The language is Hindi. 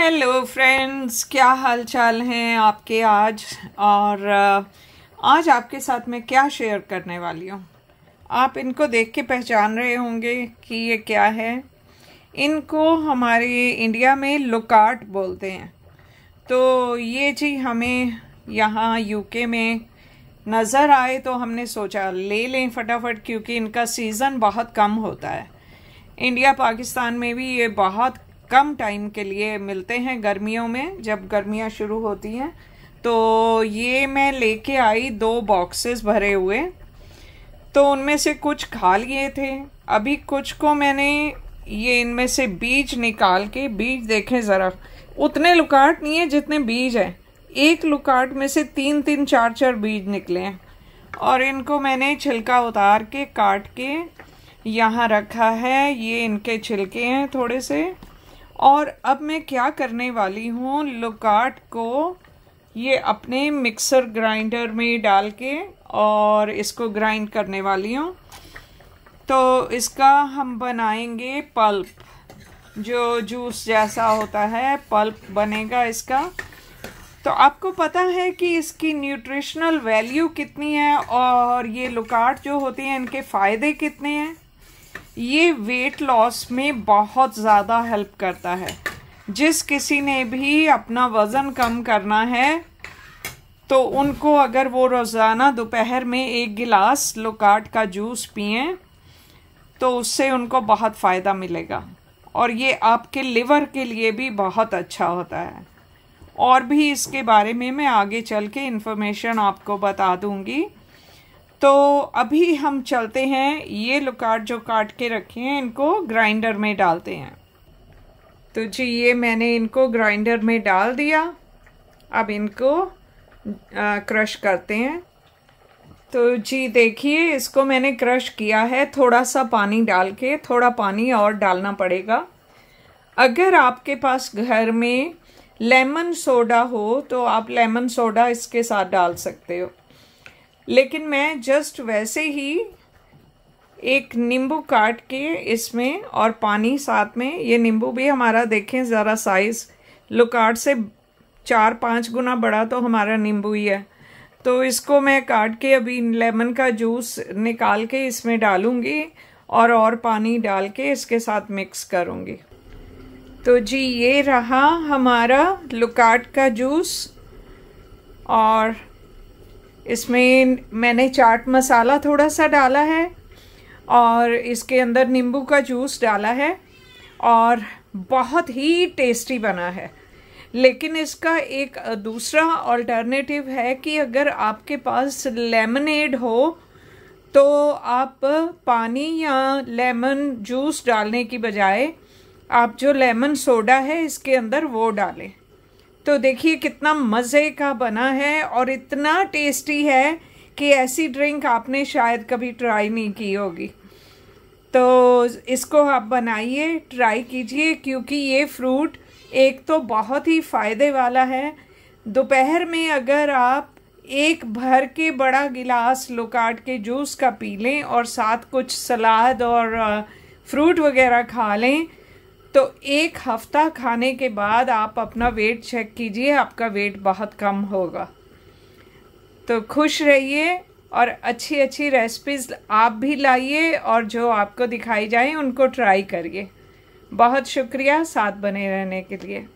हेलो फ्रेंड्स क्या हाल चाल हैं आपके आज और आज आपके साथ मैं क्या शेयर करने वाली हूँ आप इनको देख के पहचान रहे होंगे कि ये क्या है इनको हमारे इंडिया में लुकाट बोलते हैं तो ये जी हमें यहाँ यूके में नज़र आए तो हमने सोचा ले लें फटाफट क्योंकि इनका सीज़न बहुत कम होता है इंडिया पाकिस्तान में भी ये बहुत कम टाइम के लिए मिलते हैं गर्मियों में जब गर्मियाँ शुरू होती हैं तो ये मैं लेके आई दो बॉक्सेस भरे हुए तो उनमें से कुछ खा लिए थे अभी कुछ को मैंने ये इनमें से बीज निकाल के बीज देखें ज़रा उतने लुकाट नहीं है जितने बीज हैं एक लुकाट में से तीन तीन चार चार बीज निकले हैं और इनको मैंने छिलका उतार के काट के यहाँ रखा है ये इनके छिलके हैं थोड़े से और अब मैं क्या करने वाली हूँ लुकाट को ये अपने मिक्सर ग्राइंडर में डाल के और इसको ग्राइंड करने वाली हूँ तो इसका हम बनाएंगे पल्प जो जूस जैसा होता है पल्प बनेगा इसका तो आपको पता है कि इसकी न्यूट्रिशनल वैल्यू कितनी है और ये लुकाट जो होती है इनके फ़ायदे कितने हैं ये वेट लॉस में बहुत ज़्यादा हेल्प करता है जिस किसी ने भी अपना वज़न कम करना है तो उनको अगर वो रोज़ाना दोपहर में एक गिलास लोकाट का जूस पिए तो उससे उनको बहुत फ़ायदा मिलेगा और ये आपके लिवर के लिए भी बहुत अच्छा होता है और भी इसके बारे में मैं आगे चल के इन्फॉर्मेशन आपको बता दूंगी तो अभी हम चलते हैं ये लुकाट जो काट के रखे हैं इनको ग्राइंडर में डालते हैं तो जी ये मैंने इनको ग्राइंडर में डाल दिया अब इनको क्रश करते हैं तो जी देखिए इसको मैंने क्रश किया है थोड़ा सा पानी डाल के थोड़ा पानी और डालना पड़ेगा अगर आपके पास घर में लेमन सोडा हो तो आप लेमन सोडा इसके साथ डाल सकते हो लेकिन मैं जस्ट वैसे ही एक नींबू काट के इसमें और पानी साथ में ये नींबू भी हमारा देखें ज़रा साइज़ लुकाट से चार पाँच गुना बड़ा तो हमारा नींबू ही है तो इसको मैं काट के अभी लेमन का जूस निकाल के इसमें डालूँगी और और पानी डाल के इसके साथ मिक्स करूँगी तो जी ये रहा हमारा लुकाट का जूस और इसमें मैंने चाट मसाला थोड़ा सा डाला है और इसके अंदर नींबू का जूस डाला है और बहुत ही टेस्टी बना है लेकिन इसका एक दूसरा ऑल्टरनेटिव है कि अगर आपके पास लेमनेड हो तो आप पानी या लेमन जूस डालने की बजाय आप जो लेमन सोडा है इसके अंदर वो डालें तो देखिए कितना मज़े का बना है और इतना टेस्टी है कि ऐसी ड्रिंक आपने शायद कभी ट्राई नहीं की होगी तो इसको आप बनाइए ट्राई कीजिए क्योंकि ये फ्रूट एक तो बहुत ही फ़ायदे वाला है दोपहर में अगर आप एक भर के बड़ा गिलास लोकाट के जूस का पी लें और साथ कुछ सलाद और फ्रूट वगैरह खा लें तो एक हफ्ता खाने के बाद आप अपना वेट चेक कीजिए आपका वेट बहुत कम होगा तो खुश रहिए और अच्छी अच्छी रेसिपीज़ आप भी लाइए और जो आपको दिखाई जाए उनको ट्राई करिए बहुत शुक्रिया साथ बने रहने के लिए